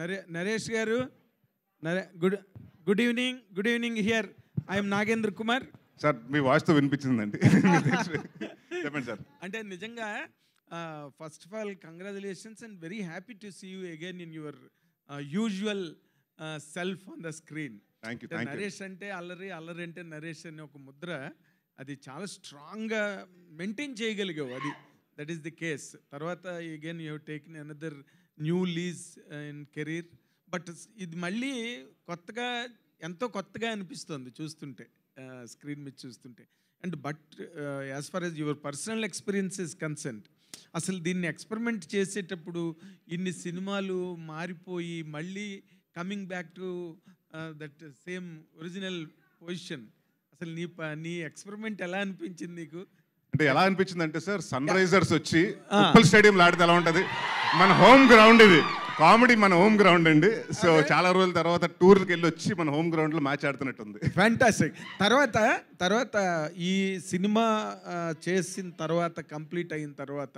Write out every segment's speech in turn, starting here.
నరే నరేష్ గారు నరే good good evening good evening here I'm Nagendra Kumar sir మీ వాయిస్తో వినిపించిందండి చెప్పండి సార్ అంటే నిజంగా first of all congratulations and very happy to see you again in your usual self on the screen Naresh అంటే అల్లరి అల్లరి అంటే నరేష్ అనే ఒక ముద్ర అది చాలా స్ట్రాంగ్గా మెయింటైన్ చేయగలిగావు అది దట్ ఈస్ ది కేస్ తర్వాత again you taken another new lease in career but ఇది మళ్ళీ కొత్తగా ఎంతో కొత్తగా అనిపిస్తుంది చూస్తుంటే స్క్రీన్ మీద చూస్తుంటే and but as far as your personal experience is consent అసలు దీన్ని ఎక్స్పెరిమెంట్ చేసేటప్పుడు ఇన్ని సినిమాలు మారిపోయి మళ్ళీ coming back to that same original position అసలు నీ నీ ఎక్స్పెరిమెంట్ ఎలా అనిపించింది నీకు అంటే ఎలా అనిపించింది అంటే సార్ సన్ రైజర్స్ వచ్చి ah. ఉప్పల్ స్టేడియం లాడితే ఎలా ఉంటుంది మన హోమ్ గ్రౌండ్ ఇది కామెడీ మన హోమ్ గ్రౌండ్ అండి సో చాలా రోజుల తర్వాత టూర్కి వెళ్ళి వచ్చి మన హోమ్ గ్రౌండ్లో మ్యాచ్ ఆడుతున్నట్టుంది ఫ్యాంటాస్టిక్ తర్వాత తర్వాత ఈ సినిమా చేసిన తర్వాత కంప్లీట్ అయిన తర్వాత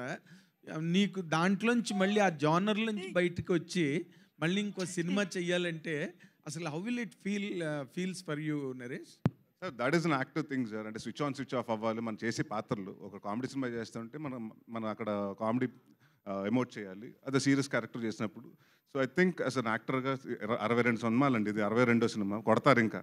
నీకు దాంట్లోంచి మళ్ళీ ఆ జానర్ నుంచి బయటకు వచ్చి మళ్ళీ ఇంకో సినిమా చెయ్యాలంటే అసలు how will it feel feels for you Naresh sir that is an active thing sir అంటే స్విచ్ ఆన్ స్విచ్ ఆఫ్ అవ్వాలి మనం చేసే పాత్రలు ఒక కామెడీ సినిమా చేస్తుంటే మనం మనం అక్కడ కామెడీ ఎమోట్ చేయాలి అదే సీరియస్ క్యారెక్టర్ చేసినప్పుడు so I think as an యాక్టర్గా అరవై రెండు సినిమాలండి ఇది అరవై రెండో సినిమా కొడతారు ఇంకా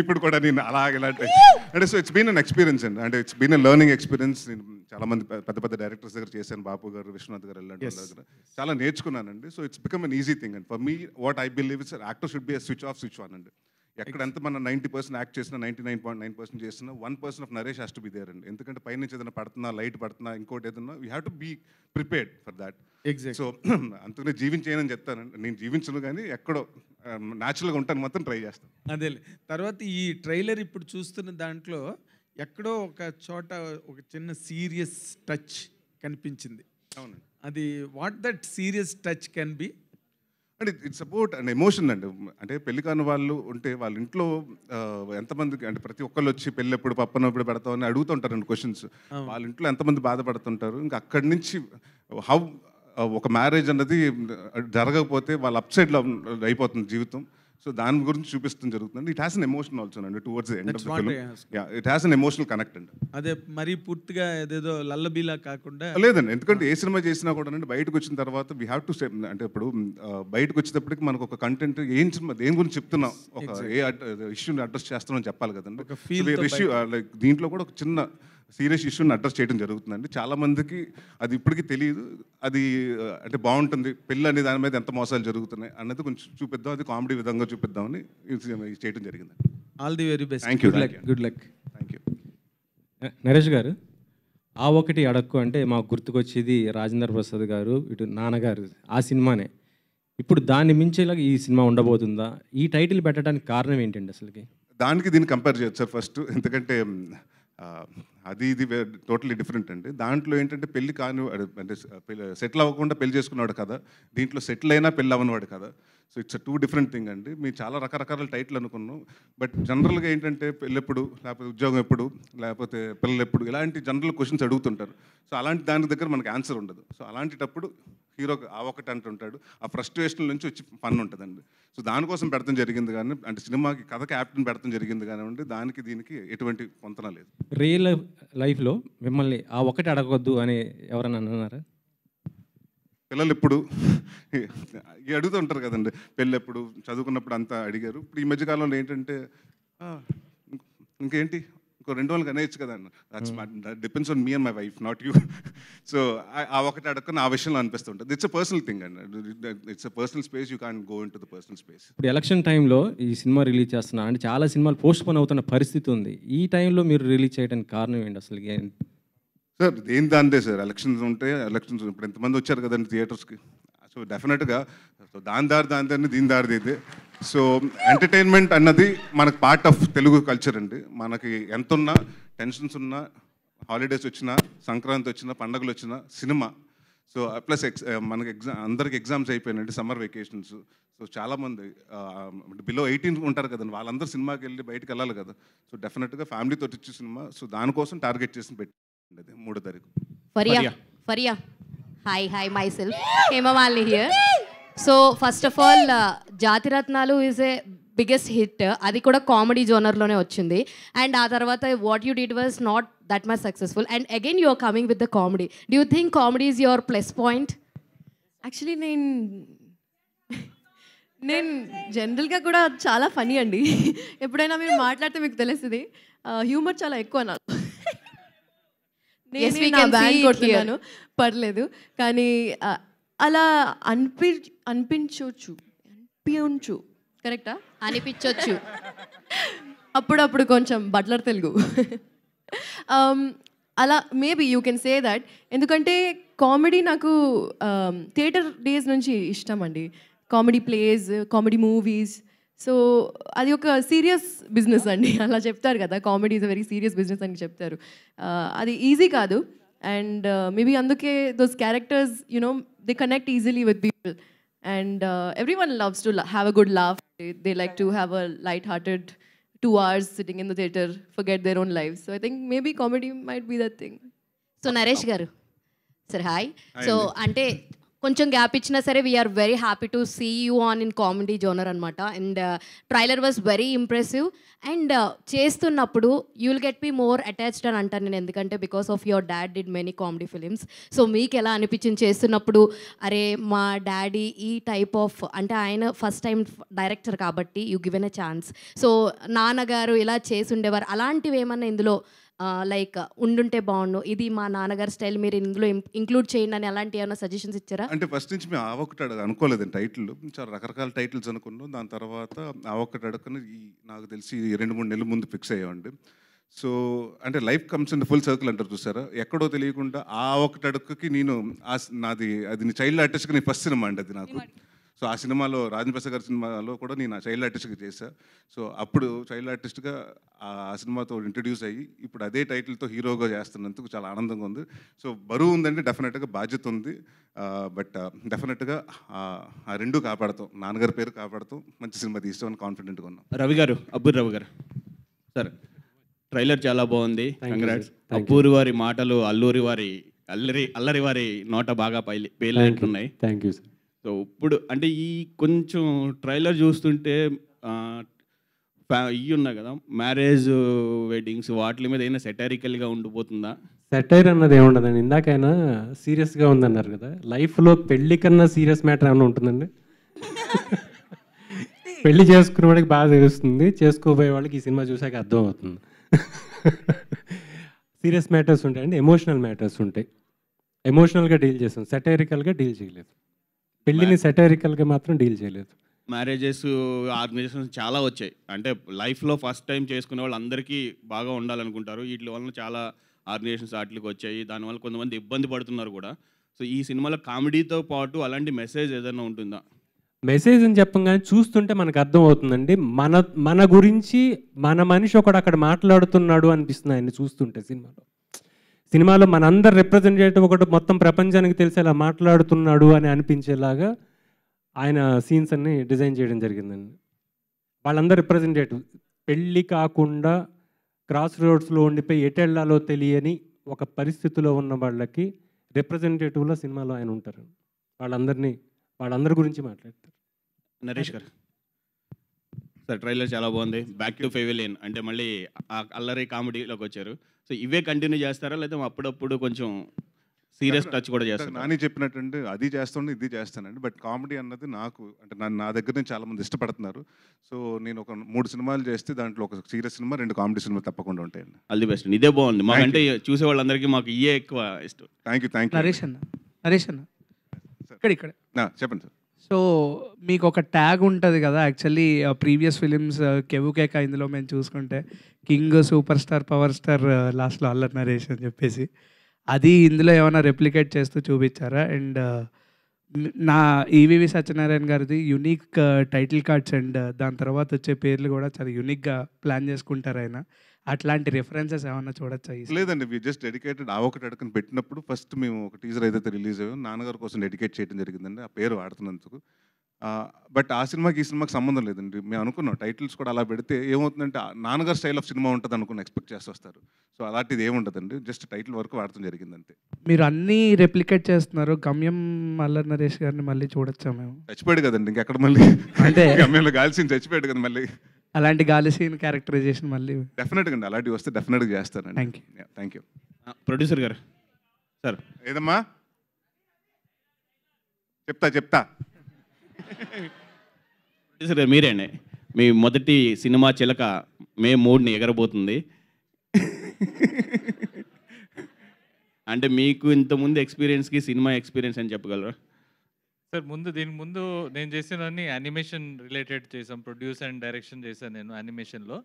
ఇప్పుడు కూడా నేను అలా ఇలాంటి అంటే so it's been an experience అండి అంటే it's been a learning experience నేను చాలా మంది పెద్ద పెద్ద డైరెక్టర్స్ దగ్గర చేశాను బాపు గారు విశ్వనాథ్ గారు వెళ్ళండి దగ్గర చాలా నేర్చుకున్నానండి so it's become an easy thing and for me what I believe it's actor should be switch off switch on అండి ఎక్కడంతా మన నైంటీ పర్సెంట్ యాక్ట్ చేసిన ninety nine point nine percent చేసిన one percent of Naresh has to be there అండి ఎందుకంటే నుంచి ఏదైనా పడుతున్నా లైట్ పడుతున్నా ఇంకోటి ఏదైనా you have to be prepared for that so అంతకునే జీవించేయనని చెప్తాను నేను జీవించను కానీ ఎక్కడో న్యాచురల్గా um, ఉంటాను మాత్రం ట్రై చేస్తాను అదే తర్వాత ఈ ట్రైలర్ ఇప్పుడు చూస్తున్న దాంట్లో ఎక్కడో ఒక చోట ఒక చిన్న సీరియస్ టచ్ కనిపించింది అవునండి అది what that serious touch can be and it's about and emotion అండి అంటే పెళ్లి కాని వాళ్ళు ఉంటే వాళ్ళ ఇంట్లో ఎంతమందికి అంటే ప్రతి ఒక్కళ్ళు వచ్చి పెళ్ళి ఎప్పుడు పప్పనప్పుడు పెడతావు అని అడుగుతుంటారండి క్వశ్చన్స్ వాళ్ళ ఇంట్లో ఎంతమంది బాధపడుతుంటారు ఇంకా అక్కడి నుంచి హౌ ఒక మ్యారేజ్ అన్నది జరగకపోతే వాళ్ళ అప్సైడ్లో అయిపోతుంది జీవితం సో దాని గురించి చూపిస్తుంది జరుగుతుంది it has an emotion also అండి towards end of film it has an emotional connect అండి అదే మరీ పూర్తిగా ఏదేదో లల్లబీలా కాకుండా లేదండి ఎందుకంటే ఏ సినిమా చేసినా కూడా అండి బయటకు వచ్చిన తర్వాత వీ హ్యావ్ టు అంటే ఇప్పుడు బయటకు వచ్చేటప్పటికి మనకు ఒక కంటెంట్ ఏం సినిమా దేని గురించి చెప్తున్నాం ఒక ఏ ఇష్యూని అడ్రస్ చేస్తున్నాం చెప్పాలి కదండి ఇష్యూ లైక్ దీంట్లో కూడా ఒక చిన్న సీరియస్ ఇష్యూని అడ్రస్ చేయడం జరుగుతుందండి చాలామందికి అది ఇప్పటికీ తెలియదు అది అంటే బాగుంటుంది పెళ్ళి అనే దాని మీద ఎంత మోసాలు జరుగుతున్నాయి అన్నది కొంచెం చూపిద్దాం అది కామెడీ విధంగా చూపిద్దామని చేయడం జరిగింది all the very best thank you good luck thank you Naresh garu ఆ ఒకటి అడక్కు అంటే మాకు గుర్తుకొచ్చేది రాజేంద్ర ప్రసాద్ గారు ఇటు నాన్నగారు ఆ సినిమానే ఇప్పుడు దాన్ని మించేలాగా ఈ సినిమా ఉండబోతుందా ఈ టైటిల్ పెట్టడానికి కారణం ఏంటండి అసలుకి దానికి దీన్ని కంపేర్ చేయొచ్చు సార్ ఫస్ట్ ఎందుకంటే అది ఇది టోటలీ డిఫరెంట్ అండి దాంట్లో ఏంటంటే పెళ్లి కాని అంటే సెటిల్ అవ్వకుండా పెళ్లి చేసుకున్నవాడు కదా దీంట్లో సెటిల్ అయినా పెళ్ళి అవ్వనివాడు కదా so it's two different thing అండి మీ చాలా రకరకాల టైటిల్ అనుకున్నాం బట్ జనరల్గా ఏంటంటే పెళ్ళెప్పుడు లేకపోతే ఉద్యోగం ఎప్పుడు లేకపోతే పిల్లలు ఎప్పుడు ఇలాంటి జనరల్ క్వశ్చన్స్ అడుగుతుంటారు సో అలాంటి దాని దగ్గర మనకి ఆన్సర్ ఉండదు సో అలాంటిటప్పుడు హీరో ఆ ఒకటి అంటుంటాడు ఆ ఫ్రస్ట్రేషన్ నుంచి వచ్చి పని ఉంటుందండి సో దానికోసం పెడతాం జరిగింది కానీ అంటే సినిమాకి కథ క్యాప్టెన్ పెడతాం జరిగింది కానివ్వండి దానికి దీనికి ఎటువంటి పొంతన లేదు రియల్ లైఫ్లో మిమ్మల్ని ఆ ఒకటి అడగొద్దు అని ఎవరన్నా అన్నారా పిల్లలు ఎప్పుడు అడుగుతుంటారు కదండి పెళ్ళి ఎప్పుడు చదువుకున్నప్పుడు అంతా అడిగారు ఇప్పుడు ఈ మధ్యకాలంలో ఏంటంటే ఇంకేంటి ఇంకో రెండు రోజులు అనేయచ్చు కదా that's depends on me and my wife not you so ఆ ఒకటి అడగకుండా ఆ విషయంలో అనిపిస్తుంటుంది ఇట్స్ పర్సనల్ థింగ్ అండి it's personal space you can go in to the personal space ఇప్పుడు ఎలక్షన్ టైంలో ఈ సినిమా రిలీజ్ చేస్తున్నా అంటే చాలా సినిమాలు పోస్ట్ పోన్ అవుతున్న పరిస్థితి ఉంది ఈ టైంలో మీరు రిలీజ్ చేయడానికి కారణం ఏంటి అసలు సార్ ఏం దాంతే సార్ ఎలక్షన్స్ ఉంటే ఎలక్షన్స్ ఇప్పుడు ఎంతమంది వచ్చారు కదండి థియేటర్స్కి సో డెఫినెట్గా సో దాని దారి దాని దీని దారి దీదే సో ఎంటర్టైన్మెంట్ అన్నది మనకు పార్ట్ ఆఫ్ తెలుగు కల్చర్ అండి మనకి ఎంత ఉన్నా టెన్షన్స్ ఉన్నా హాలిడేస్ వచ్చినా సంక్రాంతి వచ్చినా పండగలు వచ్చినా సినిమా సో ప్లస్ ఎక్స్ మనకి ఎగ్జామ్ అందరికి ఎగ్జామ్స్ అయిపోయినాయండి సమ్మర్ వెకేషన్స్ సో చాలామంది బిలో ఎయిటీన్ ఉంటారు కదండి వాళ్ళందరూ సినిమాకి వెళ్ళి బయటకు వెళ్ళాలి కదా సో డెఫినెట్గా ఫ్యామిలీతో వచ్చే సినిమా సో దానికోసం టార్గెట్ చేసి పెట్టి మూడో తారీఖు Faria Faria hi hi my self Hemamalini here so first of all Jathiratnalu is a biggest hit అది కూడా కామెడీ జోనర్లోనే వచ్చింది అండ్ ఆ తర్వాత what you did was not that much successful and again are coming with the comedy do you think comedy is your plus point actually నేను నేను జనరల్గా కూడా చాలా ఫనీ అండి ఎప్పుడైనా మీరు మాట్లాడితే మీకు తెలుస్తుంది హ్యూమర్ uh, చాలా ఎక్కువ నాకు కొడుతున్నాను పర్లేదు కానీ అలా అనిపి అనిపించవచ్చు అనిపించు కరెక్టా అనిపించవచ్చు అప్పుడప్పుడు కొంచెం బట్లర్ తెలుగు అలా maybe you can say that ఎందుకంటే కామెడీ నాకు థియేటర్ డేస్ నుంచి ఇష్టం అండి comedy plays comedy movies so అది ఒక సీరియస్ బిజినెస్ అండి అలా చెప్తారు కదా comedy is a very serious business అని చెప్తారు అది ఈజీ కాదు అండ్ మేబీ అందుకే those characters you know they connect easily with people and everyone loves to have a good love they like to have a light hearted two hours sitting in the theater forget their own life so I think maybe comedy might be that thing so Naresh garu సరే hi so అంటే కొంచెం gap ఇచ్చినా సరే we are very happy to see you on in comedy genre అనమాట and trailer was very impressive and చేస్తున్నప్పుడు you will get be more attached అని అంటాను నేను ఎందుకంటే because of your dad did many comedy films so మీకు ఎలా అనిపించింది చేస్తున్నప్పుడు అరే మా డాడీ ఈ టైప్ ఆఫ్ అంటే ఆయన ఫస్ట్ టైం డైరెక్టర్ కాబట్టి you given a chance so నాన్నగారు ఇలా చేసి ఉండేవారు అలాంటివి ఏమన్నా ఇందులో లైక్ ఉండుంటే బాగుండు ఇది మా నాన్నగారి స్టైల్ మీరు ఇందులో ఇంక్లూడ్ చేయండి అని అలాంటి ఏమైనా సజెషన్స్ ఇచ్చారా అంటే ఫస్ట్ నుంచి మేము ఆవొక్కటాడు అనుకోలేదు టైటిల్ చాలా రకరకాల టైటిల్స్ అనుకున్నాం దాని తర్వాత ఆవొక్కటి అడుగుకుని నాకు తెలిసి రెండు మూడు నెలల ముందు ఫిక్స్ అయ్యామండి సో అంటే life comes in full circle అంటారు చూసారా ఎక్కడో తెలియకుండా ఆ ఒకటి అడుక్కి నేను నాది అది నీ చైల్డ్ ఆర్టిస్ట్కి నేను ఫస్ట్ సినిమా అండి అది నాకు సో ఆ సినిమాలో రాజన్ ప్రసాద్ గారి సినిమాలో కూడా నేను చైల్డ్ ఆర్టిస్ట్గా చేశాను సో అప్పుడు చైల్డ్ ఆర్టిస్ట్గా ఆ సినిమాతో ఇంట్రడ్యూస్ అయ్యి ఇప్పుడు అదే టైటిల్తో హీరోగా చేస్తున్నందుకు చాలా ఆనందంగా ఉంది సో బరువు ఉందంటే డెఫినెట్గా బాధ్యత ఉంది బట్ డెఫినెట్గా ఆ రెండు కాపాడుతాం నాన్నగారి పేరు కాపాడుతాం మంచి సినిమా తీస్తామని కాన్ఫిడెంట్గా ఉన్నాం రవి గారు అబ్బుర్ రవి గారు సార్ ట్రైలర్ చాలా బాగుంది అబ్బూరి వారి మాటలు అల్లూరి వారి అల్లరి అల్లరి వారి నోట బాగా పైలి ఉన్నాయి థ్యాంక్ యూ సార్ సో ఇప్పుడు అంటే ఈ కొంచెం ట్రైలర్ చూస్తుంటే ఇవి ఉన్నాయి కదా మ్యారేజ్ వెడ్డింగ్స్ వాటి మీద ఏమైనా సెటారికల్గా ఉండిపోతుందా సెటైర్ అన్నది ఏముండదండి ఇందాకైనా సీరియస్గా ఉందన్నారు కదా లైఫ్లో పెళ్ళి కన్నా సీరియస్ మ్యాటర్ ఏమైనా ఉంటుందండి పెళ్ళి చేసుకునే వాళ్ళకి బాగా తెలుస్తుంది చేసుకోబోయే వాళ్ళకి ఈ సినిమా చూసాక అర్థం అవుతుంది సీరియస్ మ్యాటర్స్ ఉంటాయండి ఎమోషనల్ మ్యాటర్స్ ఉంటాయి ఎమోషనల్గా డీల్ చేస్తాం సెటైరికల్గా డీల్ చేయలేదు పెళ్ళిని గా మాత్రం డీల్ చేయలేదు మ్యారేజెస్ ఆర్గనైజేషన్స్ చాలా వచ్చాయి అంటే లైఫ్లో ఫస్ట్ టైం చేసుకునే వాళ్ళు అందరికీ బాగా ఉండాలనుకుంటారు వీటి వల్ల చాలా ఆర్గనైజేషన్స్ వాటికి వచ్చాయి దానివల్ల కొంతమంది ఇబ్బంది పడుతున్నారు కూడా సో ఈ సినిమాలో కామెడీతో పాటు అలాంటి మెసేజ్ ఏదైనా ఉంటుందా మెసేజ్ అని చెప్పగానే చూస్తుంటే మనకు అర్థం అవుతుందండి మన మన గురించి మన మనిషి ఒకడు అక్కడ మాట్లాడుతున్నాడు అనిపిస్తుంది ఆయన చూస్తుంటే సినిమాలో సినిమాలో మనందరు రిప్రజెంటేటివ్ ఒకటి మొత్తం ప్రపంచానికి తెలిసేలా మాట్లాడుతున్నాడు అని అనిపించేలాగా ఆయన సీన్స్ అన్ని డిజైన్ చేయడం జరిగిందండి వాళ్ళందరూ రిప్రజెంటేటివ్ పెళ్ళి కాకుండా క్రాస్ రోడ్స్లో ఉండిపోయి ఎటెళ్లాలో తెలియని ఒక పరిస్థితిలో ఉన్న వాళ్ళకి రిప్రజెంటేటివ్లో సినిమాలో ఆయన ఉంటారు వాళ్ళందరినీ వాళ్ళందరి గురించి మాట్లాడతారు నరేష్ గారు సార్ ట్రైలర్ చాలా బాగుంది బ్యాక్ టు ఫెవిలియన్ అంటే మళ్ళీ అల్లరి కామెడీలోకి వచ్చారు సో ఇవే కంటిన్యూ చేస్తారా లేదా అప్పుడప్పుడు కొంచెం సీరియస్ టచ్ కూడా చేస్తాను నాని చెప్పినట్టు అది చేస్తుండే ఇది చేస్తానండి బట్ కామెడీ అన్నది నాకు అంటే నన్ను నా దగ్గర నుంచి చాలా మంది ఇష్టపడుతున్నారు సో నేను ఒక మూడు సినిమాలు చేస్తే దాంట్లో ఒక సీరియస్ సినిమా రెండు కామెడీ సినిమా తప్పకుండా ఉంటాయండి అది బెస్ట్ ఇదే బాగుంది మా అంటే చూసే వాళ్ళందరికీ మాకు ఇయే ఎక్కువ ఇష్టం thank you thank you Naresh అన్న నరేష్ అన్న ఇక్కడ ఇక్కడ చెప్పండి సార్ సో మీకు ఒక ట్యాగ్ ఉంటుంది కదా యాక్చువల్లీ ప్రీవియస్ ఫిలిమ్స్ కెవుకేక ఇందులో మేము చూసుకుంటే king super star power star లాస్ట్లో అల్లర్ నరేష్ అని చెప్పేసి అది ఇందులో ఏమైనా రెప్లికేట్ చేస్తూ చూపించారా అండ్ నా ఈవివి సత్యనారాయణ గారిది యునిక్ టైటిల్ కార్డ్స్ అండ్ దాని తర్వాత వచ్చే పేర్లు కూడా చాలా యునిక్గా ప్లాన్ చేసుకుంటారు ఆయన అట్లాంటి రిఫరెన్సెస్ ఏమన్నా చూడొచ్చా లేదండి వి జస్ట్ డెడికేటెడ్ ఆ ఒకటి అడుగుని పెట్టినప్పుడు ఫస్ట్ మేము ఒక టీజర్ ఏదైతే రిలీజ్ అయ్యో నాన్నగారి కోసం డెడికేట్ చేయడం జరిగిందండి ఆ పేరు వాడుతున్నందుకు బట్ ఆ సినిమాకి ఈ సినిమాకి సంబంధం లేదండి మేము అనుకున్నాం టైటిల్స్ కూడా అలా పెడితే ఏమవుతుందంటే ఆ స్టైల్ ఆఫ్ సినిమా ఉంటుంది అనుకుని ఎక్స్పెక్ట్ చేస్తూ వస్తారు సో అలాంటిది ఏముండదండి జస్ట్ టైటిల్ వరకు వాడటం జరిగింది అంతే మీరు అన్నీ రెప్లికేట్ చేస్తున్నారు గమ్యం మల్లర్ నరేష్ గారిని మళ్ళీ చూడొచ్చా మేము చచ్చిపోయాడు కదండి ఇంకెక్కడ మళ్ళీ అంటే- గమ్యంలో గాల్సింది చచ్చిపోయాడు కదా మళ్ళీ అలాంటి గాలి సీన్ క్యారెక్టరైజేషన్ మళ్ళీ డెఫినెట్గా అండి అలాంటివి వస్తే డెఫినెట్గా చేస్తానండి thank you thank you producer garu sir ఏదమ్మా చెప్తా చెప్తా ప్రొడ్యూసర్ గారు అండి మీ మొదటి సినిమా చిలక మే మూడ్ని ఎగరబోతుంది అంటే మీకు ఇంతకుముందు ఎక్స్పీరియన్స్కి సినిమా ఎక్స్పీరియన్స్ అని చెప్పగలరా సార్ ముందు దీని ముందు నేను చేసిన యానిమేషన్ రిలేటెడ్ చేసాం ప్రొడ్యూస్ అండ్ డైరెక్షన్ చేశాను నేను యానిమేషన్లో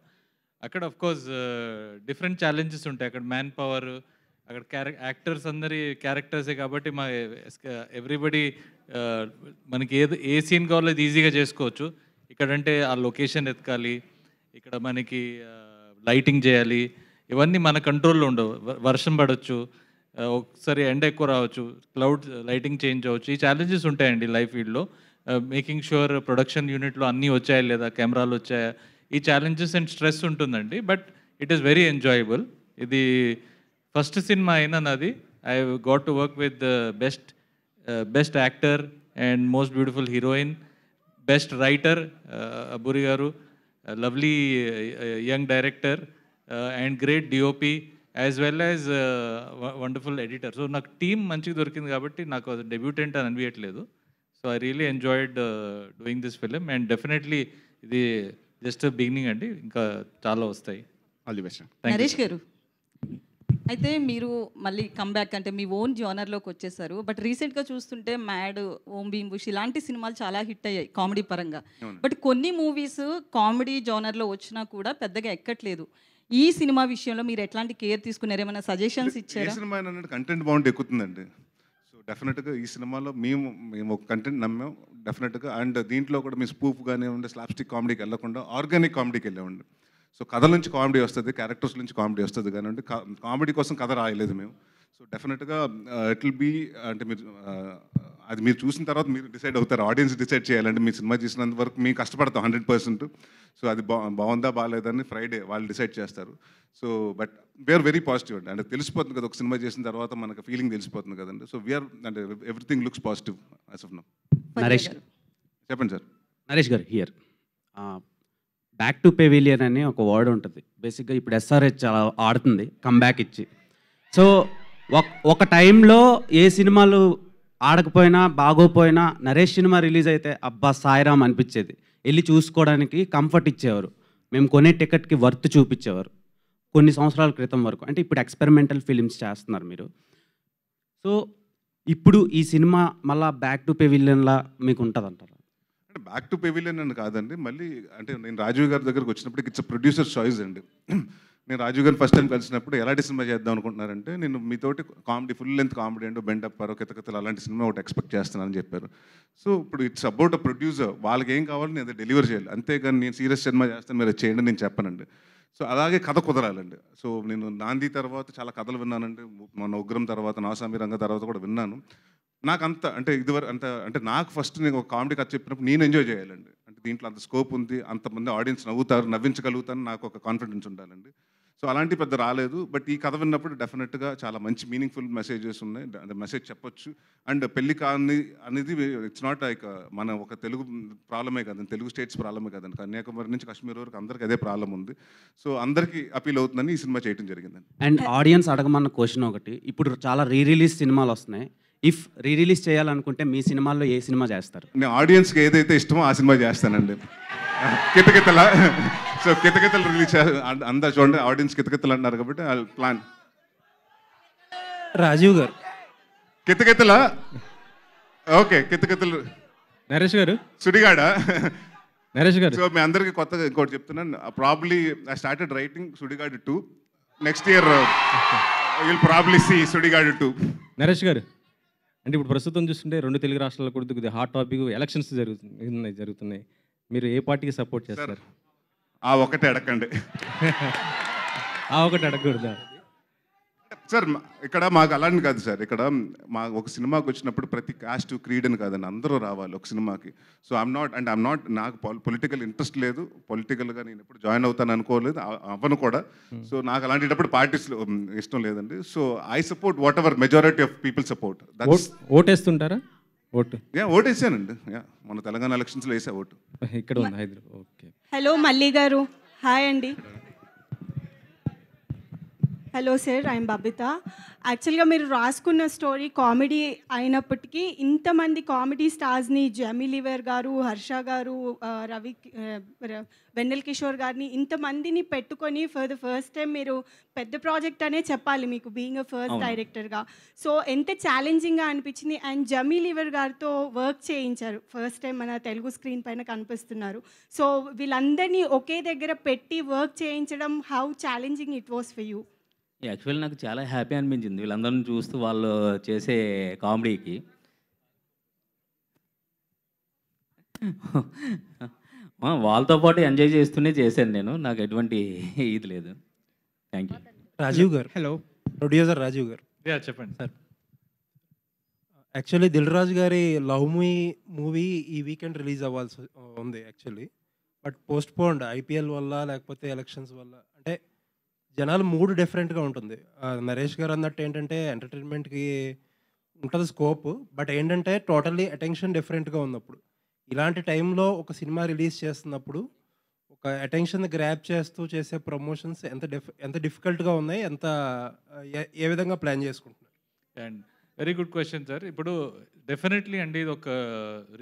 అక్కడ అఫ్ కోర్స్ డిఫరెంట్ ఛాలెంజెస్ ఉంటాయి అక్కడ మ్యాన్ పవర్ అక్కడ క్యారె యాక్టర్స్ అందరి క్యారెక్టర్సే కాబట్టి మా ఎవ్రీబడి uh, uh, మనకి ఏది ఏ సీన్ కావాలో అది ఈజీగా చేసుకోవచ్చు ఇక్కడంటే ఆ లొకేషన్ ఎతకాలి ఇక్కడ మనకి లైటింగ్ uh, చేయాలి ఇవన్నీ మన కంట్రోల్లో ఉండవు వర్షం పడవచ్చు ఒకసారి ఎండ్ ఎక్కువ రావచ్చు క్లౌడ్ లైటింగ్ చేంజ్ అవ్వచ్చు ఈ ఛాలెంజెస్ ఉంటాయండి లైఫ్ ఫీల్డ్లో మేకింగ్ షూర్ ప్రొడక్షన్ యూనిట్లో అన్నీ వచ్చాయా లేదా కెమెరాలు వచ్చాయా ఈ ఛాలెంజెస్ అండ్ స్ట్రెస్ ఉంటుందండి but it is very enjoyable ఇది ఫస్ట్ సినిమా అయినా నాది I got to work with best best actor and most beautiful heroine best writer Abburi garu lovely young director and great DOP as well as wonderful editor so నాకు team మంచిగా దొరికింది కాబట్టి నాకు అది డెబ్యూటెంట్ అని అనిపించట్లేదు so I really enjoyed doing this film and definitely ఇది just beginning అండి ఇంకా చాలా వస్తాయి ఆల్ ది బెస్ట్ నరేష్ గారు అయితే మీరు మళ్ళీ కమ్బ్యాక్ అంటే మీ ఓన్ జోనర్లోకి వచ్చేసారు బట్ రీసెంట్గా చూస్తుంటే మ్యాడ్ ఓం భీమ్ బుష్ ఇలాంటి సినిమాలు చాలా హిట్ అయ్యాయి కామెడీ పరంగా బట్ కొన్ని మూవీస్ కామెడీ జోనర్లో వచ్చినా కూడా పెద్దగా ఎక్కట్లేదు ఈ సినిమా విషయంలో మీరు ఎట్లాంటి కేర్ తీసుకున్నారు ఏమైనా సజెషన్స్ ఇచ్చారు సినిమా కంటెంట్ బాగుంటే ఎక్కుతుందండి సో డెఫినెట్గా ఈ సినిమాలో మేము మేము ఒక కంటెంట్ నమ్మాం డెఫినెట్గా అండ్ దీంట్లో కూడా మీ స్పూఫ్ కానివ్వండి స్లాప్స్టిక్ కామెడీకి వెళ్ళకుండా ఆర్గానిక్ కామెడీకి వెళ్ళేవాడి సో కథల నుంచి కామెడీ వస్తుంది క్యారెక్టర్స్ నుంచి కామెడీ వస్తుంది కానివ్వండి కామెడీ కోసం కథ రాయలేదు మేము సో డెఫినెట్గా ఇట్ విల్ బీ అంటే మీరు uh, uh, అది మీరు చూసిన తర్వాత మీరు డిసైడ్ అవుతారు ఆడియన్స్ డిసైడ్ చేయాలంటే మీ సినిమా చూసినంత వరకు మేము కష్టపడతాం హండ్రెడ్ పర్సెంట్ సో అది బా బాగుందా బాగాలేదని ఫ్రైడే వాళ్ళు డిసైడ్ చేస్తారు so but we are very positive అండి అంటే తెలిసిపోతుంది కదా ఒక సినిమా చేసిన తర్వాత మనకు ఫీలింగ్ తెలిసిపోతుంది కదండి సో వీఆర్ అంటే everything looks positive as of now Naresh చెప్పండి సార్ నరేష్ గారు హియర్ బ్యాక్ టు పెవిలియన్ అని ఒక వర్డ్ ఉంటుంది బేసిక్గా ఇప్పుడు ఎస్ఆర్హెచ్ చాలా ఆడుతుంది కమ్ బ్యాక్ ఇచ్చి సో ఒక టైంలో ఏ సినిమాలు ఆడకపోయినా బాగోపోయినా నరేష్ సినిమా రిలీజ్ అయితే అబ్బా సాయిరామ్ అనిపించేది వెళ్ళి చూసుకోవడానికి కంఫర్ట్ ఇచ్చేవారు మేము కొనే టికెట్కి వర్త్ చూపించేవారు కొన్ని సంవత్సరాల క్రితం వరకు అంటే ఇప్పుడు ఎక్స్పెరిమెంటల్ ఫిలిమ్స్ చేస్తున్నారు మీరు సో ఇప్పుడు ఈ సినిమా మళ్ళీ బ్యాక్ టు పెవిలియన్లా మీకు ఉంటుంది అంటారు అంటే బ్యాక్ టు పెవిలియన్ అని కాదండి మళ్ళీ అంటే నేను రాజీవ్ గారి దగ్గరకు వచ్చినప్పుడు ఇట్స్ ప్రొడ్యూసర్ చాయిస్ అండి నేను రాజీవ్ గారిని ఫస్ట్ టైం కలిసినప్పుడు ఎలాంటి సినిమా చేద్దాం అనుకుంటున్నారంటే నేను మీతోటి comedy full length comedy and Bendu Apparao Kithakithalu అలాంటి సినిమా ఒకటి ఎక్స్పెక్ట్ చేస్తున్నానని చెప్పారు సో ఇప్పుడు ఇట్స్ అబౌట్ అ ప్రొడ్యూసర్ వాళ్ళకి ఏం కావాలో నేను డెలివర్ చేయాలి అంతేగాని నేను సీరియస్ సినిమా చేస్తాను మీరు చేయండి నేను చెప్పనండి సో అలాగే కథ కుదరాలండి సో నేను నాంది తర్వాత చాలా కథలు విన్నానండి మన ఉగ్రం తర్వాత నాసామి రంగ తర్వాత కూడా విన్నాను నాకు అంత అంటే ఇదివరకు అంత అంటే నాకు ఫస్ట్ నేను ఒక కామెడీ కథ చెప్పినప్పుడు నేను ఎంజాయ్ చేయాలండి అంటే దీంట్లో అంత స్కోప్ ఉంది అంతమంది ఆడియన్స్ నవ్వుతారు నవ్వించగలుగుతాను నాకు ఒక కాన్ఫిడెన్స్ ఉండాలండి సో అలాంటి పెద్ద రాలేదు బట్ ఈ కథ విన్నప్పుడు డెఫినెట్గా చాలా మంచి మీనింగ్ఫుల్ మెసేజెస్ ఉన్నాయి మెసేజ్ చెప్పొచ్చు అండ్ పెళ్లి కాని అనేది ఇట్స్ నాట్ లైక్ మన ఒక తెలుగు ప్రాబ్లమే కదండి తెలుగు స్టేట్స్ ప్రాబ్లమే కదండి కన్యాకుమారి నుంచి కాశ్మీర్ వరకు అందరికి అదే ప్రాబ్లం ఉంది సో అందరికీ అపీల్ అవుతుందని ఈ సినిమా చేయడం జరిగిందండి అండ్ ఆడియన్స్ అడగమన్న క్వశ్చన్ ఒకటి ఇప్పుడు చాలా రీ రిలీజ్ సినిమాలు వస్తున్నాయి ఇఫ్ రీ రిలీజ్ చేయాలనుకుంటే మీ సినిమాల్లో ఏ సినిమా చేస్తారు నేను ఆడియన్స్కి ఏదైతే ఇష్టమో ఆ సినిమా చేస్తానండి కితకితల సో కితకితలు రిలీజ్ అందా చూడండి ఆడియన్స్ కితకితలు అంటున్నారు కాబట్టి ప్లాన్ రాజీవ్ గారు కితకితల ఓకే కితకితలు నరేష్ గారు సుడిగాడ నరేష్ గారు సో మీ అందరికి కొత్తగా ఇంకోటి చెప్తున్నాను probably I started writing Sudigadu two next year will probably see Sudigadu two Naresh garu అంటే ఇప్పుడు ప్రస్తుతం చూస్తుంటే రెండు తెలుగు రాష్ట్రాల కొడుకు హాట్ టాపిక్ ఎలక్షన్స్ జరుగుతున్నాయి జరుగుతున్నాయి మీరు ఏ పార్టీకి సపోర్ట్ చేస్తారు ఆ ఒకటి అడగండి ఆ ఒకటి అడగకూడదు సార్ ఇక్కడ మాకు అలాంటి కాదు సార్ ఇక్కడ మా ఒక సినిమాకి వచ్చినప్పుడు ప్రతి కాస్ట్ క్రీడని కాదండి అందరూ రావాలి ఒక సినిమాకి so I'm not and I'm not నాకు పొలిటికల్ ఇంట్రెస్ట్ లేదు పొలిటికల్గా నేను ఎప్పుడు జాయిన్ అవుతాను అనుకోలేదు అవ్వను కూడా hmm. సో నాకు అలాంటిటప్పుడు పార్టీస్ ఇష్టం లేదండి so I support whatever majority of people support ఓటేస్తుంటారా ఓటు ఓటు వేసానండి మన తెలంగాణ ఎలక్షన్స్లో వేసా ఓటు ఇక్కడ ఉంది హైదరాబాద్ ఓకే హలో మల్లి గారు హాయ్ అండి హలో సార్ ఐఎమ్ బబిత యాక్చువల్గా మీరు రాసుకున్న స్టోరీ కామెడీ అయినప్పటికీ ఇంతమంది కామెడీ స్టార్స్ని లివర్ గారు హర్ష గారు రవి వెన్నెల్ కిషోర్ గారిని ఇంతమందిని పెట్టుకొని ఫర్ ద ఫస్ట్ టైం మీరు పెద్ద ప్రాజెక్ట్ అనే చెప్పాలి మీకు బీయింగ్ అ ఫస్ట్ డైరెక్టర్గా సో ఎంత ఛాలెంజింగ్గా అనిపించింది అండ్ లివర్ గారితో వర్క్ చేయించారు ఫస్ట్ టైం మన తెలుగు స్క్రీన్ పైన కనిపిస్తున్నారు సో వీళ్ళందరినీ ఒకే దగ్గర పెట్టి వర్క్ చేయించడం how challenging it was for you actual నాకు చాలా హ్యాపీ అనిపించింది వీళ్ళందరిని చూస్తూ వాళ్ళు చేసే కామెడీకి వాళ్ళతో పాటు ఎంజాయ్ చేస్తూనే చేశాను నేను నాకు ఎటువంటి ఇది లేదు థ్యాంక్ యూ రాజీవ్ గారు హలో ప్రొడ్యూసర్ రాజీవ్ గారు చెప్పండి సార్ యాక్చువల్లీ దిల్ రాజు గారి లవ్ మూవీ మూవీ ఈ వీకెండ్ రిలీజ్ అవ్వాల్సి ఉంది actually but post IPL వల్ల లేకపోతే ఎలక్షన్స్ వల్ల అంటే జనాలు మూడు డిఫరెంట్గా ఉంటుంది నరేష్ గారు అన్నట్టు ఏంటంటే ఎంటర్టైన్మెంట్కి ఉంటుంది స్కోప్ బట్ ఏంటంటే టోటల్లీ అటెన్షన్ డిఫరెంట్గా ఉన్నప్పుడు ఇలాంటి టైంలో ఒక సినిమా రిలీజ్ చేస్తున్నప్పుడు ఒక అటెన్షన్ గ్రాప్ చేస్తూ చేసే ప్రమోషన్స్ ఎంత డిఫ్ ఎంత డిఫికల్ట్గా ఉన్నాయి ఎంత ఏ విధంగా ప్లాన్ చేసుకుంటున్నారు and very good question sir ఇప్పుడు డెఫినెట్లీ అండి ఇది ఒక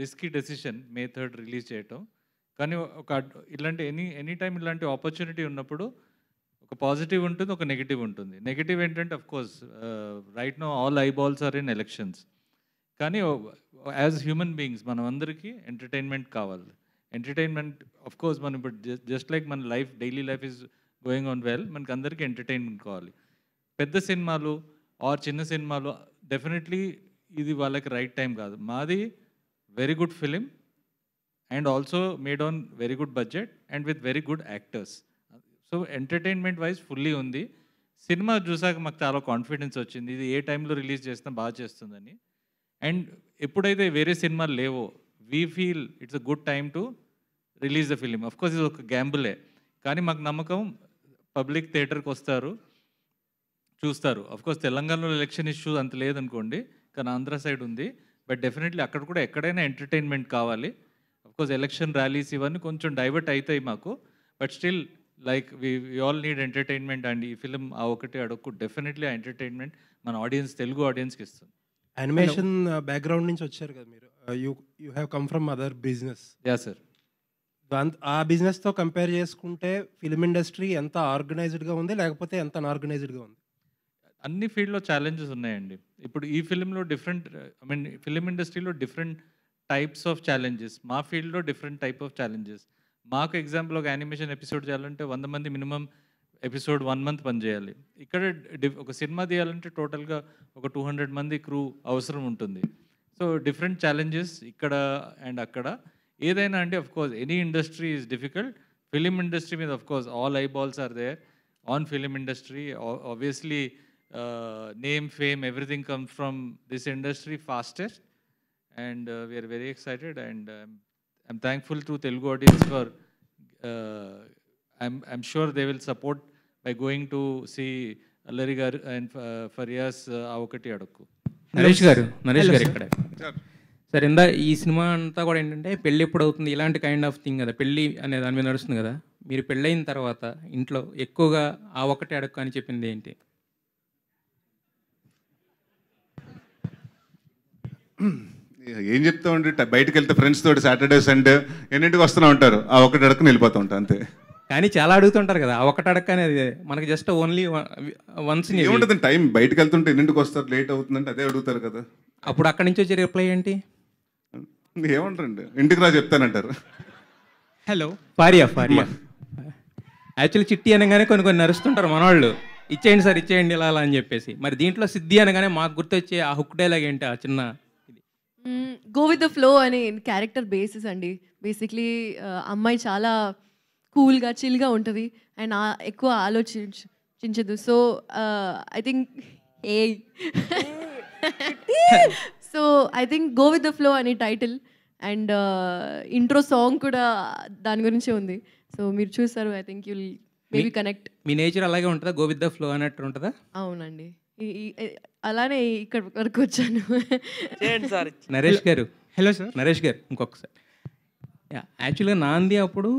risky decision May third release చేయటం కానీ ఒక ఇలాంటి ఎనీ ఎనీ టైం ఇలాంటి ఆపర్చునిటీ ఉన్నప్పుడు ఒక పాజిటివ్ ఉంటుంది ఒక నెగిటివ్ ఉంటుంది నెగిటివ్ ఏంటంటే of course right now all eyeballs are in elections కానీ యాజ్ హ్యూమన్ బీయింగ్స్ మనం అందరికీ ఎంటర్టైన్మెంట్ కావాలి ఎంటర్టైన్మెంట్ అఫ్ కోర్స్ మనం ఇప్పుడు జస్ట్ లైక్ మన life daily life is going on well మనకి అందరికీ ఎంటర్టైన్మెంట్ కావాలి పెద్ద సినిమాలు ఆర్ చిన్న సినిమాలు డెఫినెట్లీ ఇది వాళ్ళకి రైట్ టైం కాదు మాది very good film and also made on very good budget and with very good actors so entertainment wise fully ఉంది సినిమా చూసాక మాకు చాలా కాన్ఫిడెన్స్ వచ్చింది ఇది ఏ టైంలో రిలీజ్ చేసినా బాగా చేస్తుందని అండ్ ఎప్పుడైతే వేరే సినిమాలు లేవో we feel it's a good time to release the film of course ఇది ఒక గ్యాంబులే కానీ మాకు నమ్మకం పబ్లిక్ థియేటర్కి వస్తారు చూస్తారు కోర్స్ తెలంగాణలో ఎలక్షన్ ఇష్యూ అంత లేదనుకోండి కానీ ఆంధ్ర సైడ్ ఉంది బట్ డెఫినెట్లీ అక్కడ కూడా ఎక్కడైనా ఎంటర్టైన్మెంట్ కావాలి కోర్స్ ఎలక్షన్ ర్యాలీస్ ఇవన్నీ కొంచెం డైవర్ట్ అవుతాయి మాకు but still like we all need entertainment and ఈ ఫిలిం ఆ ఒకటి అడగకు డెఫినెట్లీ ఎంటర్టైన్మెంట్ మన ఆడియన్స్ తెలుగు ఆడియన్స్కి ఇస్తుంది యానిమేషన్ బ్యాక్గ్రౌండ్ uh, నుంచి వచ్చారు కదా మీరు you you have come from other business ya sir ఆ బిజినెస్తో కంపేర్ చేసుకుంటే ఫిలిం ఇండస్ట్రీ ఎంత ఆర్గనైజ్డ్గా ఉంది లేకపోతే ఎంత అన్ఆర్గనైజ్డ్గా ఉంది అన్ని ఫీల్డ్లో ఛాలెంజెస్ ఉన్నాయండి ఇప్పుడు ఈ ఫిలింలో డిఫరెంట్ ఐ మీన్ ఫిలిం ఇండస్ట్రీలో డిఫరెంట్ టైప్స్ ఆఫ్ ఛాలెంజెస్ మా ఫీల్డ్లో డిఫరెంట్ టైప్ ఆఫ్ ఛాలెంజెస్ మాకు ఎగ్జాంపుల్ ఒక యానిమేషన్ ఎపిసోడ్ చేయాలంటే వంద మంది మినిమం ఎపిసోడ్ వన్ మంత్ పనిచేయాలి ఇక్కడ ఒక సినిమా తీయాలంటే టోటల్గా ఒక టూ హండ్రెడ్ మంది క్రూ అవసరం ఉంటుంది సో డిఫరెంట్ ఛాలెంజెస్ ఇక్కడ అండ్ అక్కడ ఏదైనా of course any industry is difficult film industry మీద course all eyeballs are there on film industry obviously name fame everything comes from this industry fastest and we are very excited and I'm thankful to Telugu audience for, uh, I'm, I'm sure they will support by going to see అల్లరి గారు and ఫరియాస్ ఆ ఒకటి అడుక్కు నరేష్ గారు నరేష్ గారు ఇక్కడ sir ఇందా ఈ సినిమా అంతా కూడా ఏంటంటే పెళ్ళి ఎప్పుడు అవుతుంది ఇలాంటి కైండ్ ఆఫ్ థింగ్ కదా పెళ్ళి అనే దాని మీద నడుస్తుంది కదా మీరు పెళ్ళైన తర్వాత ఇంట్లో ఎక్కువగా ఆ ఒకటి అడక్కు అని చెప్పింది ఏంటి ఏం చెప్తా ఉండి బయటకు వెళ్తే ఫ్రెండ్స్ తోటి సాటర్డే సండే ఎన్నింటికి వస్తూనే ఉంటారు ఆ ఒకటి అడగని వెళ్ళిపోతూ ఉంటాను అంతే కానీ చాలా అడుగుతుంటారు కదా ఒకటి అడక్క అనేది మనకి జస్ట్ ఓన్లీ వన్స్ ఏముంటుంది టైం బయటకు వెళ్తుంటే ఎన్నింటికి వస్తారు లేట్ అవుతుందంటే అదే అడుగుతారు కదా అప్పుడు అక్కడి నుంచి వచ్చే రిప్లై ఏంటి ఏమంటారండి ఇంటికి రా చెప్తానంటారు హలో పారియా పారియా యాక్చువల్లీ చిట్టి అనగానే కొన్ని కొన్ని నరుస్తుంటారు మనవాళ్ళు ఇచ్చేయండి సార్ ఇచ్చేయండి ఇలా అని చెప్పేసి మరి దీంట్లో సిద్ధి అనగానే మాకు గుర్తొచ్చే ఆ హుక్ డైలాగ్ ఏంటి ఆ చిన్న గో విత్ ద ఫ్లో అని క్యారెక్టర్ బేసిస్ అండి బేసిక్లీ అమ్మాయి చాలా కూల్గా చిల్గా ఉంటుంది అండ్ ఎక్కువ ఆలోచించదు so I think a so I think go with the flow అని టైటిల్ అండ్ ఇంట్రో సాంగ్ కూడా దాని గురించే ఉంది సో మీరు చూస్తారు I think you'll maybe connect మీ నేచర్ అలాగే ఉంటుందా గో విత్ ద ఫ్లో అన్నట్టు ఉంటుందా అవునండి అలానే ఇక్కడ వరకు వచ్చాను నరేష్ గారు హలో సార్ నరేష్ గారు ఇంకొకసారి యాక్చువల్గా నాంది అప్పుడు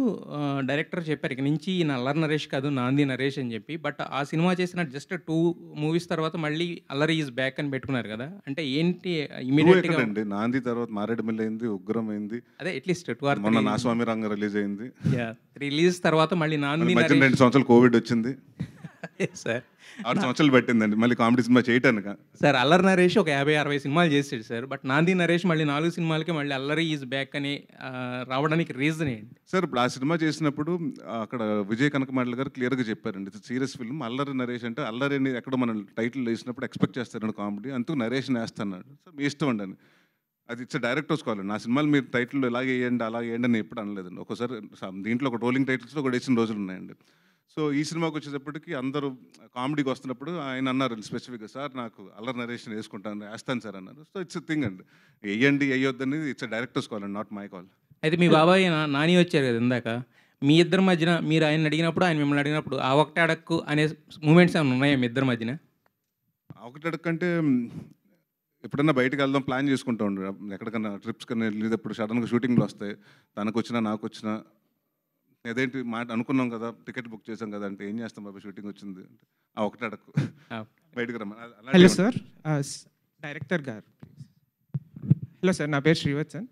డైరెక్టర్ చెప్పారు ఇక్కడ నుంచి అల్లరి నరేష్ కాదు నాంది నరేష్ అని చెప్పి బట్ ఆ సినిమా చేసిన జస్ట్ టూ మూవీస్ తర్వాత మళ్ళీ అల్లరి ఈజ్ బ్యాక్ అని పెట్టుకున్నారు కదా అంటే ఏంటి ఇమీడియట్గా నాంది తర్వాత మిల్ అయింది ఉగ్రం అయింది అదే అట్లీస్ట్ టూ ఆర్ మొన్న స్వామి రంగ రిలీజ్ అయింది రిలీజ్ తర్వాత మళ్ళీ నాంది రెండు సంవత్సరాలు కోవిడ్ వచ్చింది సార్ ఆరు సంవత్సరాలు పట్టిందండి మళ్ళీ కామెడీ సినిమా చేయటానికి సార్ అల్లరి నరేష్ ఒక యాభై అరవై సినిమాలు చేసాడు సార్ బట్ నాంది నరేష్ మళ్ళీ నాలుగు సినిమాలకి మళ్ళీ అల్లరి ఈజ్ బ్యాక్ అని రావడానికి రీజన్ ఏంటి సార్ ఇప్పుడు ఆ సినిమా చేసినప్పుడు అక్కడ విజయ్ కనకమాడల గారు క్లియర్గా చెప్పారండి సీరియస్ ఫిల్మ్ అల్లరి నరేష్ అంటే అల్లరి అని ఎక్కడ మనం టైటిల్ వేసినప్పుడు ఎక్స్పెక్ట్ చేస్తారండి కామెడీ అందుకు నరేష్ వేస్తున్నాడు సార్ మీ ఇష్టం అండి అది ఇచ్చే డైరెక్టర్స్ కావాలండి నా సినిమాలు మీరు టైటిల్ ఎలాగ వేయండి అలా వేయండి అని ఎప్పుడు అనలేదండి ఒకసారి దీంట్లో ఒక రోలింగ్ టైటిల్స్లో కూడా వేసిన రోజులు ఉన్నాయండి సో ఈ సినిమాకి వచ్చేటప్పటికి అందరూ కామెడీకి వస్తున్నప్పుడు ఆయన అన్నారు స్పెసిఫిక్గా సార్ నాకు అల్లర్ నరేషన్ వేసుకుంటాను వేస్తాను సార్ అన్నారు సో ఇట్స్ థింగ్ అండి వేయండి వేయొద్దు అనేది it's director's call and not my call అయితే మీ బాబాయ్ నాని వచ్చారు కదా ఇందాక మీ ఇద్దరి మధ్యన మీరు ఆయన అడిగినప్పుడు ఆయన మిమ్మల్ని అడిగినప్పుడు ఆ ఒకటి అడక్కు అనే మూమెంట్స్ ఏమైనా ఉన్నాయా మీ ఇద్దరి మధ్యన ఒకటి అడక్కంటే ఎప్పుడన్నా బయటకు వెళ్దాం ప్లాన్ చేసుకుంటూ ఎక్కడికన్నా ట్రిప్స్ కన్నా వెళ్ళేటప్పుడు సడన్గా షూటింగ్లు వస్తాయి తనకు వచ్చినా నాకు వచ్చినా అదేంటి మాట అనుకున్నాం కదా టికెట్ బుక్ చేసాం కదా అంటే ఏం చేస్తాం బాబు షూటింగ్ వచ్చింది అంటే ఆ ఒకటి అడక్కు బయటకు రమ్మని hello sir director garu hello sir నా పేరు శ్రీవత్సన్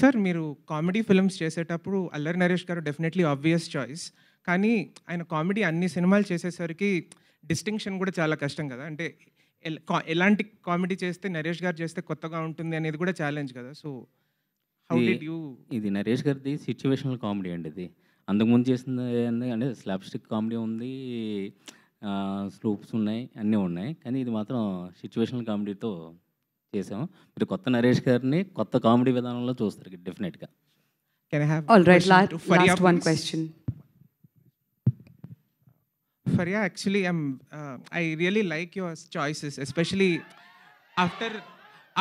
సార్ మీరు కామెడీ ఫిల్మ్స్ చేసేటప్పుడు అల్లరి నరేష్ గారు డెఫినెట్లీ ఆబ్వియస్ చాయిస్ కానీ ఆయన కామెడీ అన్ని సినిమాలు చేసేసరికి డిస్టింక్షన్ కూడా చాలా కష్టం కదా అంటే ఎలాంటి కామెడీ చేస్తే నరేష్ గారు చేస్తే కొత్తగా ఉంటుంది అనేది కూడా ఛాలెంజ్ కదా సో ఇది నరేష్ గారిది సిచ్యువేషనల్ కామెడీ అండి ఇది అంతకుముందు చేసింది అంటే స్లాబ్ స్టిక్ కామెడీ ఉంది స్లూప్స్ ఉన్నాయి అన్నీ ఉన్నాయి కానీ ఇది మాత్రం సిచ్యువేషనల్ కామెడీతో చేసాము మీరు కొత్త నరేష్ గారిని కొత్త కామెడీ విధానంలో చూస్తారు definitely Can actually I'm I really like your choices especially after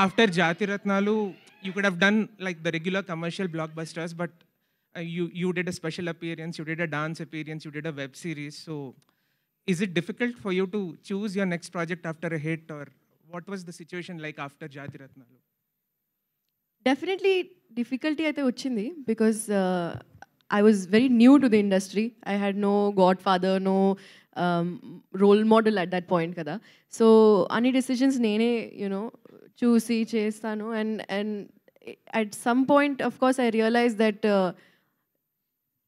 after Jathi Ratnalu you could have done like the regular commercial blockbusters, but uh, you you did a special appearance, you did a dance appearance, you did a web series. So, is it difficult for you to choose your next project after a hit, or what was the situation like after Jati Ratnalu? Definitely, difficulty aithe వచ్చింది because uh, I was very new to the industry. I had no godfather, no um, role model at that point కదా. So, any decisions nene you know చూసి చేస్తాను and and at some point of course I realize that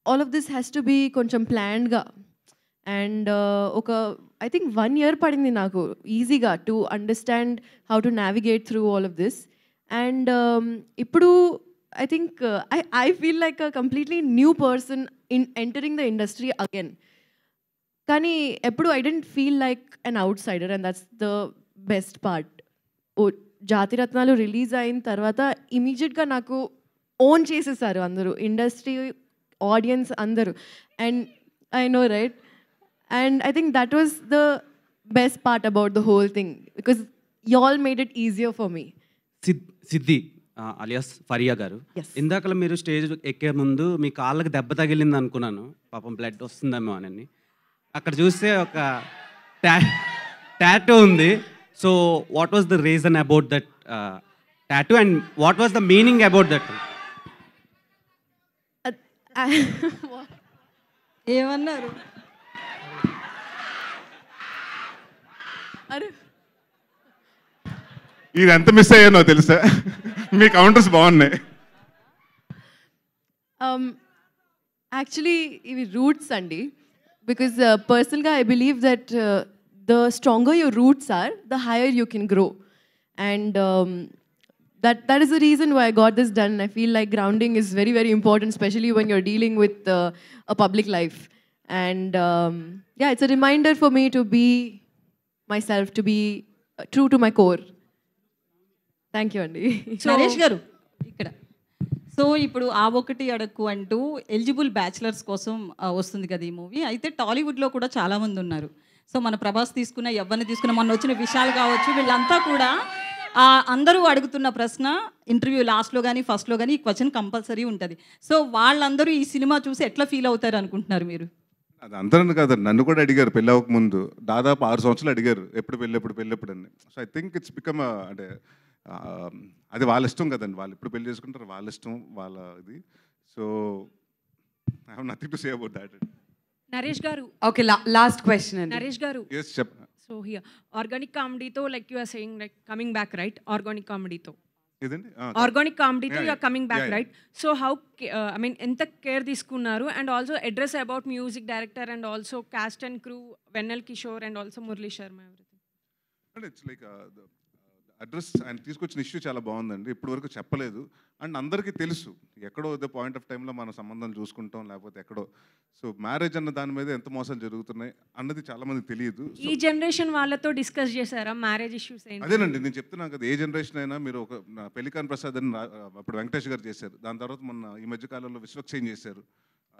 all of this has to be కొంచెం ప్లాన్డ్గా and ఒక I think one year పడింది నాకు ఈజీగా to understand how to navigate through all of this and ఇప్పుడు I think I I feel like a completely new person in entering the industry again కానీ ఎప్పుడు I didn't feel like an outsider and that's the best part Jathiratnalu release అయిన తర్వాత ఇమీడియట్గా నాకు own చేసేసారు అందరూ industry audience అందరూ and I know right and I think that was the best part about the whole thing because you all made it easier for me Siddhi alias Faria గారు ఇందాక మీరు స్టేజ్ ఎక్కే ముందు మీ కాళ్ళకి దెబ్బ తగిలింది అనుకున్నాను పాపం బ్లడ్ వస్తుందేమో అని అక్కడ చూస్తే ఒక ట్యాటో ఉంది so what was the reason about that tattoo and what was the meaning about that ఏమన్నారు ఇది ఎంత మిస్ అయ్యానో తెలుసా మీ కౌంటర్స్ బాగున్నాయి యాక్చువల్లీ um, ఇవి రూట్స్ అండి బికాజ్ పర్సనల్గా I believe that the stronger your roots are, the higher you can grow. And um, that, that is the reason why I got this done. I feel like grounding is very, very important, especially when you're dealing with uh, a public life. And um, yeah, it's a reminder for me to be myself, to be true to my core thank you అండి నరేష్ గారు ఇక్కడ so ఇప్పుడు ఆ ఒకటి అడక్కు అంటూ eligible bachelors కోసం వస్తుంది కదా ఈ మూవీ అయితే టాలీవుడ్లో కూడా చాలామంది ఉన్నారు సో మన ప్రభాస్ తీసుకున్న ఎవరిని తీసుకున్న మొన్న వచ్చిన విషయాలు కావచ్చు వీళ్ళంతా కూడా అందరూ అడుగుతున్న ప్రశ్న ఇంటర్వ్యూ లాస్ట్లో కానీ ఫస్ట్లో కానీ ఈ క్వశ్చన్ కంపల్సరీ ఉంటుంది సో వాళ్ళందరూ ఈ సినిమా చూసి ఎట్లా ఫీల్ అవుతారు అనుకుంటున్నారు మీరు అది అందరం కాదు నన్ను కూడా అడిగారు పెళ్ళి ముందు దాదాపు ఆరు సంవత్సరాలు అడిగారు ఎప్పుడు పెళ్ళి ఎప్పుడు పెళ్ళి అని so I think it's become అంటే అది వాళ్ళ ఇష్టం కదండి వాళ్ళు ఎప్పుడు పెళ్ళి చేసుకుంటారు వాళ్ళ ఇష్టం వాళ్ళ ఇది so I have nothing to say about that Naresh garu okay last question Naresh garu so here organic కామెడీతో like you are saying like coming back right organic కామెడీతో ఆర్గానిక్ కామెడీతో you are coming back right so how I mean ఎంత care తీసుకున్నారు and also address about music director and also cast and crew Vennela Kishore and also Murali Sharma everything and it's like address ఆయన తీసుకొచ్చిన issue చాలా బాగుందండి ఇప్పటి వరకు చెప్పలేదు అండ్ అందరికీ తెలుసు ఎక్కడో ఏదో పాయింట్ ఆఫ్ టైంలో మన సంబంధం చూసుకుంటాం లేకపోతే ఎక్కడో సో మ్యారేజ్ అన్న దాని మీద ఎంత మోసాలు జరుగుతున్నాయి అన్నది చాలా మంది తెలియదు ఈ జనరేషన్ వాళ్ళతో డిస్కస్ చేశారా మ్యారేజ్ ఇష్యూస్ అదేనండి నేను చెప్తున్నాను కదా ఏ జనరేషన్ అయినా మీరు ఒక పెళ్లికాన్ ప్రసాద్ అని అప్పుడు వెంకటేష్ గారు చేశారు దాని తర్వాత మొన్న ఈ మధ్య కాలంలో విశ్వక్సేన్ చేశారు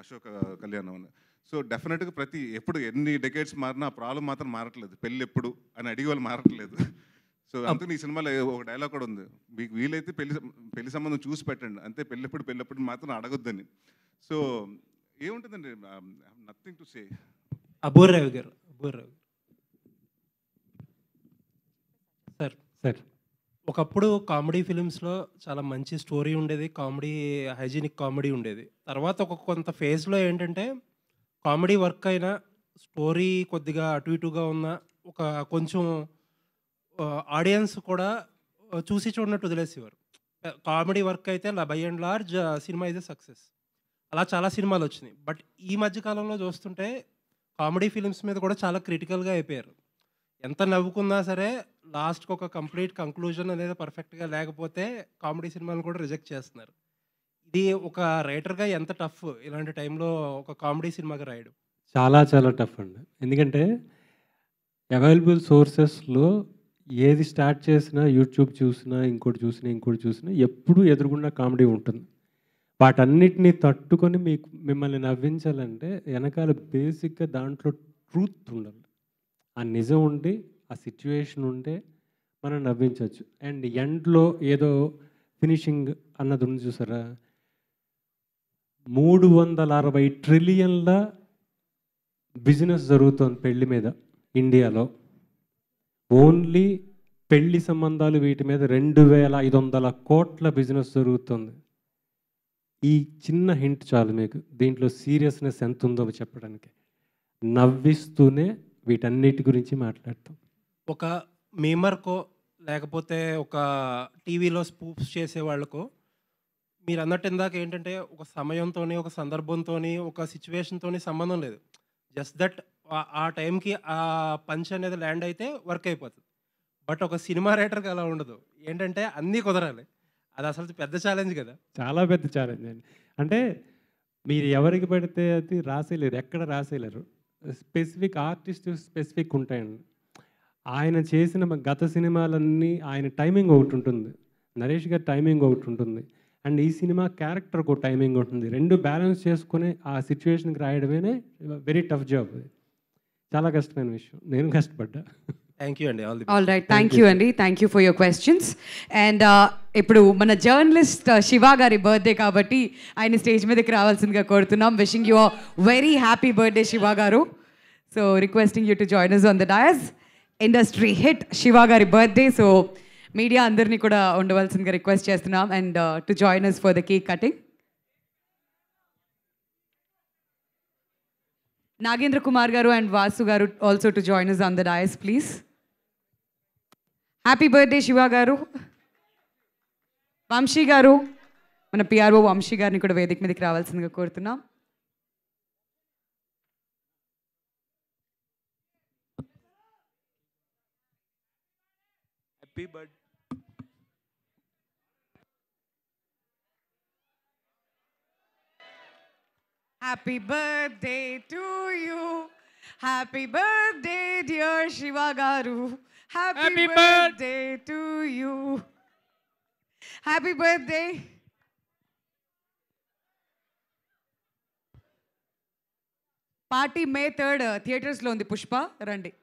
అశోక్ కళ్యాణం సో డెఫినెట్గా ప్రతి ఎప్పుడు ఎన్ని డెకేట్స్ మారినా ఆ ప్రాబ్లం మాత్రం మారట్లేదు పెళ్ళి ఎప్పుడు అని అడిగే వాళ్ళు మారట్లేదు సో అందుకని ఈ సినిమాలో ఒక డైలాగ్ కూడా ఉంది మీకు వీలైతే పెళ్లి పెళ్లి సంబంధం చూసి పెట్టండి అంతే పెళ్ళప్పుడు పెళ్ళప్పుడు మాత్రం అడగొద్దని సో ఏముంటుందండి నథింగ్ టు సే అబోర్రావు గారు అబోర్రావు సార్ సార్ ఒకప్పుడు కామెడీ ఫిలిమ్స్లో చాలా మంచి స్టోరీ ఉండేది కామెడీ హైజీనిక్ కామెడీ ఉండేది తర్వాత ఒక కొంత ఫేజ్లో ఏంటంటే కామెడీ వర్క్ అయినా స్టోరీ కొద్దిగా అటు ఇటుగా ఉన్న ఒక కొంచెం ఆడియన్స్ కూడా చూసి చూడనట్టు వదిలేసేవారు కామెడీ వర్క్ అయితే బై అండ్ లార్జ్ సినిమా ఇదే సక్సెస్ అలా చాలా సినిమాలు వచ్చినాయి బట్ ఈ మధ్యకాలంలో చూస్తుంటే కామెడీ ఫిలిమ్స్ మీద కూడా చాలా క్రిటికల్గా అయిపోయారు ఎంత నవ్వుకున్నా సరే లాస్ట్కి ఒక కంప్లీట్ కంక్లూజన్ అనేది పర్ఫెక్ట్గా లేకపోతే కామెడీ సినిమాలు కూడా రిజెక్ట్ చేస్తున్నారు ఇది ఒక రైటర్గా ఎంత టఫ్ ఇలాంటి టైంలో ఒక కామెడీ సినిమాకి రాయడం చాలా చాలా టఫ్ అండి ఎందుకంటే అవైలబుల్ సోర్సెస్లో ఏది స్టార్ట్ చేసినా యూట్యూబ్ చూసినా ఇంకోటి చూసినా ఇంకోటి చూసినా ఎప్పుడూ ఎదురుగున్న కామెడీ ఉంటుంది వాటన్నిటిని తట్టుకొని మీకు మిమ్మల్ని నవ్వించాలంటే వెనకాల బేసిక్గా దాంట్లో ట్రూత్ ఉండాలి ఆ నిజం ఉండి ఆ సిచ్యువేషన్ ఉంటే మనం నవ్వించవచ్చు అండ్ ఎండ్లో ఏదో ఫినిషింగ్ అన్నది ఉంది చూసారా మూడు వందల అరవై ట్రిలియన్ల బిజినెస్ జరుగుతుంది పెళ్లి మీద ఇండియాలో ఓన్లీ పెళ్లి సంబంధాలు వీటి మీద రెండు వేల ఐదు వందల కోట్ల బిజినెస్ జరుగుతుంది ఈ చిన్న హింట్ చాలు మీకు దీంట్లో సీరియస్నెస్ ఎంత ఉందో చెప్పడానికి నవ్విస్తూనే వీటన్నిటి గురించి మాట్లాడతాం ఒక మేమర్కో లేకపోతే ఒక టీవీలో స్పూప్స్ చేసే వాళ్ళకో మీరు అన్నట్టు ఇందాక ఏంటంటే ఒక సమయంతో ఒక సందర్భంతో ఒక సిచ్యువేషన్తో సంబంధం లేదు జస్ట్ దట్ ఆ టైంకి ఆ పంచ్ అనేది ల్యాండ్ అయితే వర్క్ అయిపోతుంది బట్ ఒక సినిమా రైటర్కి అలా ఉండదు ఏంటంటే అన్నీ కుదరాలి అది అసలు పెద్ద ఛాలెంజ్ కదా చాలా పెద్ద ఛాలెంజ్ అండి అంటే మీరు ఎవరికి పెడితే అది రాసేయలేరు ఎక్కడ రాసేయలేరు స్పెసిఫిక్ ఆర్టిస్ట్ స్పెసిఫిక్ ఉంటాయండి ఆయన చేసిన గత సినిమాలన్నీ ఆయన టైమింగ్ ఒకటి ఉంటుంది నరేష్ గారి టైమింగ్ ఒకటి ఉంటుంది అండ్ ఈ సినిమా క్యారెక్టర్ ఒక టైమింగ్ ఉంటుంది రెండు బ్యాలెన్స్ చేసుకుని ఆ సిచ్యువేషన్కి రాయడమేనే వెరీ టఫ్ జాబ్ చాలా కష్టమైన విషయం నేను కష్టపడ్డా థ్యాంక్ యూ అండి ఆల్ రైట్ థ్యాంక్ యూ అండి thank you for your questions and ఇప్పుడు మన జర్నలిస్ట్ uh, శివ గారి బర్త్డే కాబట్టి ఆయన స్టేజ్ మీదకి రావాల్సిందిగా కోరుతున్నాం wishing you very happy birthday Shiva garu so requesting you to join us on the dais industry hit Shiva గారి బర్త్డే సో మీడియా అందరినీ కూడా ఉండవలసిందిగా రిక్వెస్ట్ చేస్తున్నాం and to join us for the cake cutting Nagendra Kumar garu and Vasu garu also to join on the dais please happy birthday Shiva garu Vamsi గారు మన PRO Vamsi గారిని కూడా వేదిక మీదకి రావాల్సిందిగా కోరుతున్నాం happy birthday happy birthday to you happy birthday dear Shiva garu happy birthday to you happy birthday party May third థియేటర్స్లో ఉంది పుష్ప రండి